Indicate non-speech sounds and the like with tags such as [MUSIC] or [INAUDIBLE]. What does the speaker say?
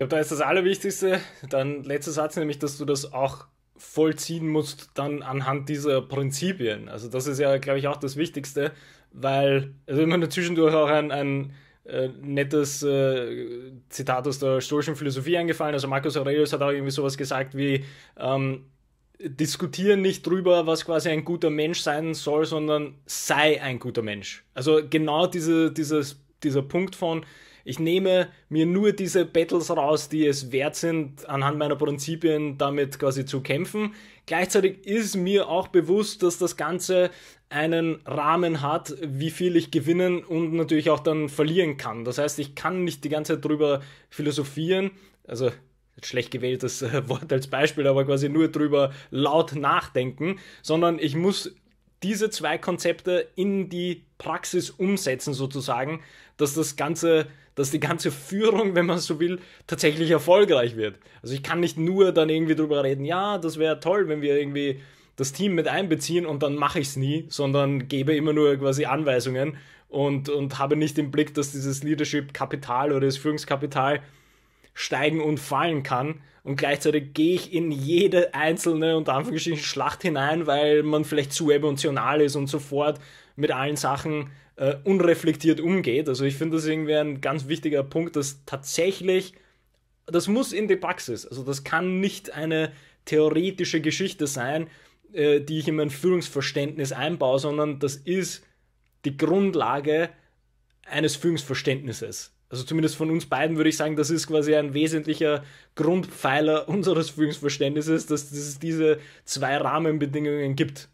Ich glaube, da ist das Allerwichtigste, dein letzter Satz, nämlich, dass du das auch vollziehen musst, dann anhand dieser Prinzipien. Also, das ist ja, glaube ich, auch das Wichtigste, weil, also immer nur zwischendurch auch ein, ein äh, nettes äh, Zitat aus der stoischen Philosophie eingefallen. Also Marcus Aurelius hat auch irgendwie sowas gesagt wie ähm, diskutieren nicht drüber, was quasi ein guter Mensch sein soll, sondern sei ein guter Mensch. Also genau diese, dieses, dieser Punkt von ich nehme mir nur diese Battles raus, die es wert sind, anhand meiner Prinzipien damit quasi zu kämpfen. Gleichzeitig ist mir auch bewusst, dass das Ganze einen Rahmen hat, wie viel ich gewinnen und natürlich auch dann verlieren kann. Das heißt, ich kann nicht die ganze Zeit drüber philosophieren, also schlecht gewähltes äh, [LAUGHS] Wort als Beispiel, aber quasi nur drüber laut nachdenken, sondern ich muss diese zwei Konzepte in die Praxis umsetzen sozusagen, dass das ganze, dass die ganze Führung, wenn man so will, tatsächlich erfolgreich wird. Also ich kann nicht nur dann irgendwie drüber reden, ja, das wäre toll, wenn wir irgendwie das Team mit einbeziehen und dann mache ich es nie, sondern gebe immer nur quasi Anweisungen und, und habe nicht im Blick, dass dieses Leadership-Kapital oder das Führungskapital steigen und fallen kann. Und gleichzeitig gehe ich in jede einzelne, und anfangsgeschichte Schlacht hinein, weil man vielleicht zu emotional ist und sofort mit allen Sachen äh, unreflektiert umgeht. Also ich finde das irgendwie ein ganz wichtiger Punkt, dass tatsächlich, das muss in die Praxis. Also das kann nicht eine theoretische Geschichte sein, äh, die ich in mein Führungsverständnis einbaue, sondern das ist die Grundlage eines Führungsverständnisses also zumindest von uns beiden würde ich sagen, das ist quasi ein wesentlicher Grundpfeiler unseres Führungsverständnisses, dass es diese zwei Rahmenbedingungen gibt.